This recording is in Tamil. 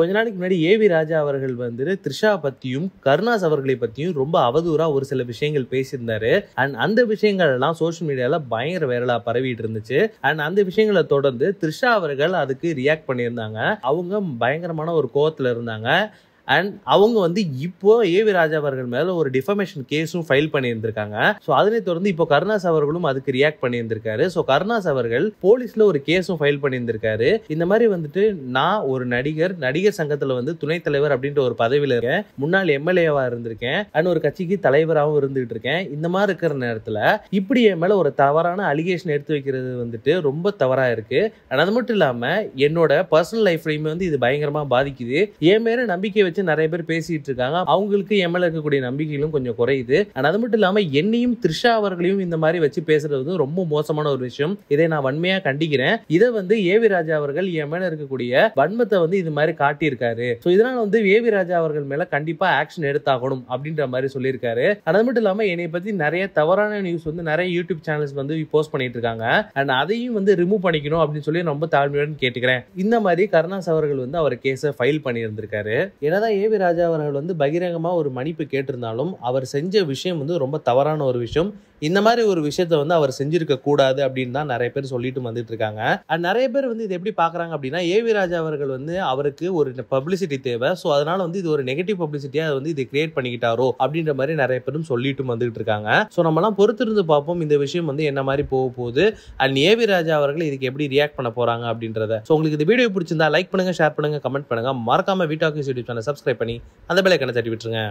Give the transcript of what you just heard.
கொஞ்ச நாளைக்கு முன்னாடி ஏவி ராஜா அவர்கள் வந்து த்ரிஷா பற்றியும் கருணாஸ் அவர்களை பற்றியும் ரொம்ப அவதூறாக ஒரு சில விஷயங்கள் பேசியிருந்தாரு அண்ட் அந்த விஷயங்கள் எல்லாம் சோஷியல் மீடியாவில் பயங்கர வைரலாக பரவிட்டு இருந்துச்சு அண்ட் அந்த விஷயங்களை தொடர்ந்து த்ரிஷா அவர்கள் அதுக்கு ரியாக்ட் பண்ணியிருந்தாங்க அவங்க பயங்கரமான ஒரு கோவத்துல இருந்தாங்க அண்ட் அவங்க வந்து இப்போ ஏவி ராஜா அவர்கள் மேல ஒரு டிஃபமேஷன் கேஸும் ஃபைல் பண்ணியிருந்திருக்காங்க ஸோ அதனை தொடர்ந்து இப்போ கருணாஸ் அவர்களும் அதுக்கு ரியாக்ட் பண்ணியிருந்திருக்காரு ஸோ கருணாஸ் அவர்கள் போலீஸ்ல ஒரு கேஸும் ஃபைல் பண்ணியிருந்திருக்காரு இந்த மாதிரி வந்துட்டு நான் ஒரு நடிகர் நடிகர் சங்கத்துல வந்து துணைத் தலைவர் அப்படின்ற ஒரு பதவியில இருக்கேன் முன்னாள் எம்எல்ஏவா இருந்திருக்கேன் அண்ட் ஒரு கட்சிக்கு தலைவராகவும் இருந்துகிட்டு இருக்கேன் இந்த மாதிரி இருக்கிற நேரத்தில் இப்படி என் மேல ஒரு தவறான அலிகேஷன் எடுத்து வைக்கிறது வந்துட்டு ரொம்ப தவறா இருக்கு அண்ட் அது மட்டும் இல்லாம என்னோட பர்சனல் லைஃப்லயுமே வந்து இது பயங்கரமா பாதிக்குது என் மேல நம்பிக்கை வச்சு வச்சு நிறைய பேர் பேசிட்டு இருக்காங்க அவங்களுக்கு என் மேல இருக்கக்கூடிய நம்பிக்கைகளும் கொஞ்சம் குறையுது அண்ட் அது மட்டும் இல்லாம என்னையும் த்ரிஷா அவர்களையும் இந்த மாதிரி வச்சு பேசுறது ரொம்ப மோசமான ஒரு விஷயம் இதை நான் வன்மையா கண்டிக்கிறேன் இதை வந்து ஏவி ராஜா அவர்கள் எம்எல்ஏ மேல இருக்கக்கூடிய வன்மத்தை வந்து இது மாதிரி காட்டியிருக்காரு ஸோ இதனால வந்து ஏவி ராஜா அவர்கள் மேல கண்டிப்பா ஆக்ஷன் எடுத்தாகணும் அப்படின்ற மாதிரி சொல்லியிருக்காரு அது மட்டும் இல்லாம என்னை பத்தி நிறைய தவறான நியூஸ் வந்து நிறைய யூடியூப் சேனல்ஸ் வந்து போஸ்ட் பண்ணிட்டு இருக்காங்க அண்ட் அதையும் வந்து ரிமூவ் பண்ணிக்கணும் அப்படின்னு சொல்லி ரொம்ப தாழ்மையுடன் கேட்டுக்கிறேன் இந்த மாதிரி கருணாஸ் அவர்கள் வந்து அவர் கேஸை ஃபைல் பண்ணியிருந்திருக்காரு என்னதான் தான் ஏவி ராஜா அவர்கள் வந்து பகிரங்கமாக ஒரு மன்னிப்பு கேட்டிருந்தாலும் அவர் செஞ்ச விஷயம் வந்து ரொம்ப தவறான ஒரு விஷயம் இந்த மாதிரி ஒரு விஷயத்த வந்து அவர் செஞ்சிருக்க கூடாது அப்படின்னு தான் நிறைய பேர் சொல்லிட்டு வந்துட்டு இருக்காங்க அண்ட் நிறைய பேர் வந்து இது எப்படி பார்க்குறாங்க அப்படின்னா ஏவி ராஜா அவர்கள் வந்து அவருக்கு ஒரு பப்ளிசிட்டி தேவை ஸோ அதனால வந்து இது ஒரு நெகட்டிவ் பப்ளிசிட்டியாக வந்து இது கிரியேட் பண்ணிக்கிட்டாரோ அப்படின்ற மாதிரி நிறைய பேரும் சொல்லிட்டு வந்துட்டு இருக்காங்க ஸோ நம்மலாம் பொறுத்திருந்து பார்ப்போம் இந்த விஷயம் வந்து என்ன மாதிரி போக போகுது அண்ட் ஏவி ராஜா அவர்கள் இதுக்கு எப்படி ரியாக்ட் பண்ண போகிறாங்க அப்படின்றத ஸோ உங்களுக்கு இந்த வீடியோ பிடிச்சிருந்தா லைக் பண்ணுங்க ஷேர் பண்ணுங்கள் கமெண்ட் பண்ணுங்க மறக்காமல் வீட்டாக்கு யூடியூப் சேனல் சப்ஸ்கிரைப் சப்ஸ்கிரைப் பண்ணி அந்த பெல்லைக்கனை தட்டி விட்டுருங்க